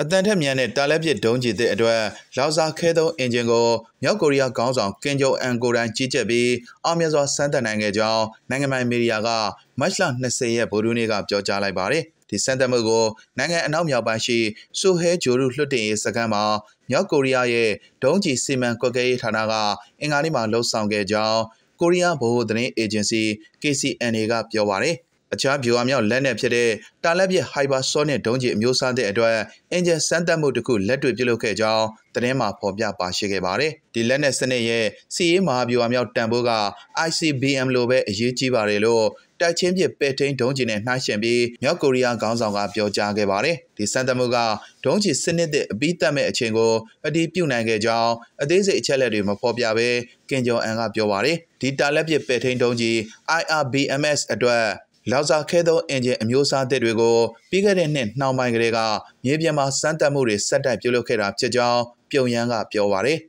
အတန်ထက်မြန်တဲ့တာလက်ပစ်ဒုံးကျည်သစ်အတွက်လောက်စာခဲသုံးအင်ဂျင်ကိုမြောက်ကိုရီးယားခေါင်းဆောင်ကင်ဂျုံအန်ကိုရန်ကြီးကြပ်ပြီးအောင်မြင်စွာစမ်းသပ်နိုင်ခဲ့ကြောင်းနိုင်ငံပိုင်မီဒီယာကမတ်လ20ရက်ဗိုလ်ဒူးနေ့ကပြောကြားလိုက်ပါတယ်။ဒီစမ်းသပ်မှုကိုနိုင်ငံအနောက်မြောက်ပိုင်းရှိဆူဟဲဂျိုရုလွှတ်တင်ရေးစခန်းမှာမြောက်ကိုရီးယားရဲ့ဒုံးကျည်စီမံကွက်ကဲရေးဌာနကအင်္ဂါနေ့မှာလှုပ်ဆောင်ခဲ့ကြောင်းကိုရီးယားဗဟိုသတင်းအေဂျင်စီ KCNA ကပြောပါတယ်။အခြားဗျူဟာမြောက်လက်နက်ဖြစ်တဲ့တာလက်ပြစ် hypersonic ဒုံးကျည်အမျိုးအစားတဲ့အတွက်အင်ဂျင်စမ်းသပ်မှုတစ်ခုလက်တွေ့ပြုလုပ်ခဲ့ကြောင်းသတင်းမှာဖော်ပြပါရှိခဲ့ပါတယ်။ဒီလက်နက်စနစ်ရဲ့စီးရေးမဟာဗျူဟာမြောက်တန်ဖိုးက ICBM လိုပဲအရေးကြီးပါတယ်လို့တိုက်ချင်းပြစ်ပဲ့ထိန်ဒုံးကျည်နဲ့နှိုင်းယှဉ်ပြီးမြောက်ကိုရီးယားခေါင်းဆောင်ကပြောကြားခဲ့ပါတယ်။ဒီစမ်းသပ်မှုကဒုံးကျည်စနစ်တဲ့အပြီးတက်မဲ့အချိန်ကိုအတည်ပြုနိုင်ခဲ့ကြောင်းအသေးစိတ်အချက်အလက်တွေမဖော်ပြဘဲကင်ဂျွန်အန်ကပြောပါတယ်။ဒီတာလက်ပြစ်ပဲ့ထိန်ဒုံးကျည် IRBMS အတွက်လောက်စာခဲသောအင်ဂျင်အမျိုးအစားသစ်တွေကိုပြီးခဲ့တဲ့နှစ်နှောင်းပိုင်းကလေးကမြေပြင်မှာစမ်းသပ်မှုတွေဆက်တိုက်ပြုလုပ်ခဲ့တာဖြစ်ကြောင်းပြုံယမ်းကပြောပါရယ်။